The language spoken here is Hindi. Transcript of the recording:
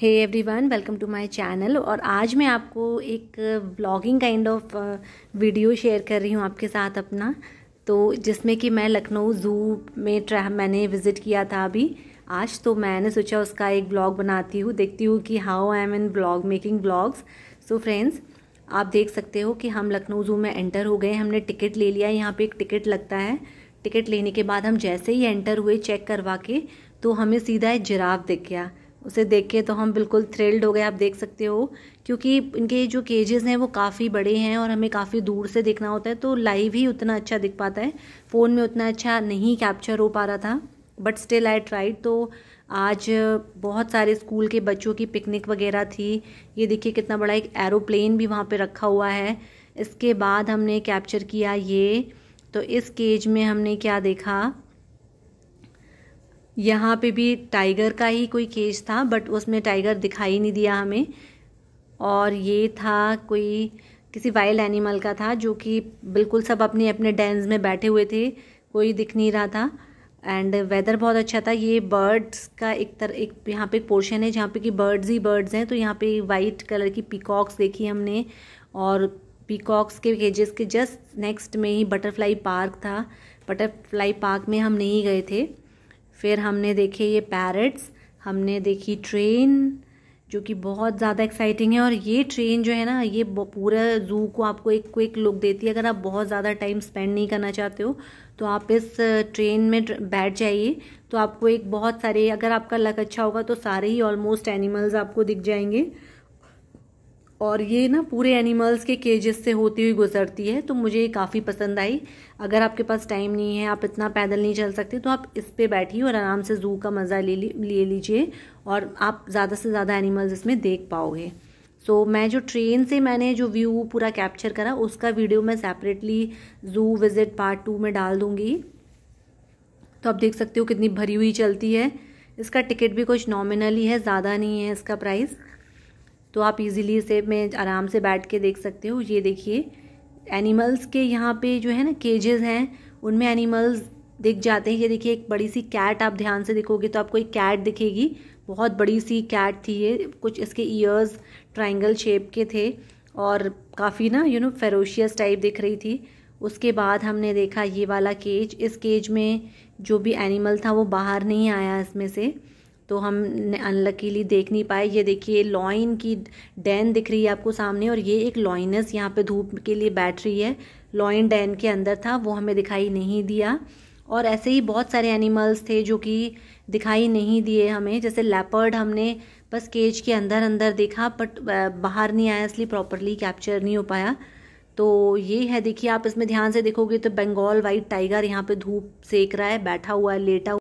hey everyone welcome to my channel और आज मैं आपको एक blogging kind of video share कर रही हूँ आपके साथ अपना तो जिसमें कि मैं लखनऊ ज़ू में ट्रह मैंने विज़िट किया था अभी आज तो मैंने सोचा उसका एक ब्लॉग बनाती हूँ देखती हूँ कि how I am in blog making blogs so friends आप देख सकते हो कि हम लखनऊ ज़ू में एंटर हो गए हमने टिकट ले लिया यहाँ पर एक टिकट लगता है टिकट लेने के बाद हम जैसे ही एंटर हुए चेक करवा के तो हमें सीधा एक जिराफ दिख गया उसे देख के तो हम बिल्कुल थ्रिल्ड हो गए आप देख सकते हो क्योंकि इनके जो केजेस हैं वो काफ़ी बड़े हैं और हमें काफ़ी दूर से देखना होता है तो लाइव ही उतना अच्छा दिख पाता है फ़ोन में उतना अच्छा नहीं कैप्चर हो पा रहा था बट स्टिल आई ट्राइड तो आज बहुत सारे स्कूल के बच्चों की पिकनिक वगैरह थी ये देखिए कितना बड़ा एक एरोप्लेन भी वहाँ पर रखा हुआ है इसके बाद हमने कैप्चर किया ये तो इस केज में हमने क्या देखा यहाँ पे भी टाइगर का ही कोई केस था बट उसमें टाइगर दिखाई नहीं दिया हमें और ये था कोई किसी वाइल्ड एनिमल का था जो कि बिल्कुल सब अपने अपने डेंस में बैठे हुए थे कोई दिख नहीं रहा था एंड वेदर बहुत अच्छा था ये बर्ड्स का एक तरह एक यहाँ पे एक पोर्शन है जहाँ पे कि बर्ड्स ही बर्ड्स हैं तो यहाँ पे वाइट कलर की पीकॉक्स देखी हमने और पीकॉक्स के केजेस के जस्ट नेक्स्ट में ही बटरफ्लाई पार्क था बटरफ्लाई पार्क में हम नहीं गए थे फिर हमने देखे ये पैरट्स हमने देखी ट्रेन जो कि बहुत ज़्यादा एक्साइटिंग है और ये ट्रेन जो है ना ये पूरा जू को आपको एक क्विक लुक देती है अगर आप बहुत ज़्यादा टाइम स्पेंड नहीं करना चाहते हो तो आप इस ट्रेन में बैठ जाइए तो आपको एक बहुत सारे अगर आपका लक अच्छा होगा तो सारे ही ऑलमोस्ट एनिमल्स आपको दिख जाएंगे और ये ना पूरे एनिमल्स के केजेस से होती हुई गुजरती है तो मुझे ये काफ़ी पसंद आई अगर आपके पास टाइम नहीं है आप इतना पैदल नहीं चल सकते तो आप इस पे बैठिए और आराम से जू का मज़ा ले ले लीजिए और आप ज़्यादा से ज़्यादा एनिमल्स इसमें देख पाओगे सो so, मैं जो ट्रेन से मैंने जो व्यू पूरा कैप्चर करा उसका वीडियो मैं सेपरेटली जू विज़िट पार्ट टू में डाल दूँगी तो आप देख सकते हो कितनी भरी हुई चलती है इसका टिकट भी कुछ नॉमिनली है ज़्यादा नहीं है इसका प्राइस तो आप इजीली इसे में आराम से बैठ के देख सकते हो ये देखिए एनिमल्स के यहाँ पे जो है ना केजेस हैं उनमें एनिमल्स दिख जाते हैं ये देखिए एक बड़ी सी कैट आप ध्यान से देखोगे तो आपको एक कैट दिखेगी बहुत बड़ी सी कैट थी ये कुछ इसके ईयर्स ट्राइंगल शेप के थे और काफ़ी ना यू नो फेरोशियस टाइप दिख रही थी उसके बाद हमने देखा ये वाला केज इस केज में जो भी एनिमल था वो बाहर नहीं आया इसमें से तो हम अनलकीली देख नहीं पाए ये देखिए लॉइन की डैन दिख रही है आपको सामने और ये एक लॉइनस यहाँ पे धूप के लिए बैठ रही है लॉइन डैन के अंदर था वो हमें दिखाई नहीं दिया और ऐसे ही बहुत सारे एनिमल्स थे जो कि दिखाई नहीं दिए हमें जैसे लेपर्ड हमने बस केज के अंदर अंदर देखा बट बाहर नहीं आया इसलिए प्रॉपरली कैप्चर नहीं हो पाया तो ये है देखिए आप इसमें ध्यान से देखोगे तो बंगाल वाइट टाइगर यहाँ पे धूप सेक रहा है बैठा हुआ है लेटा हुआ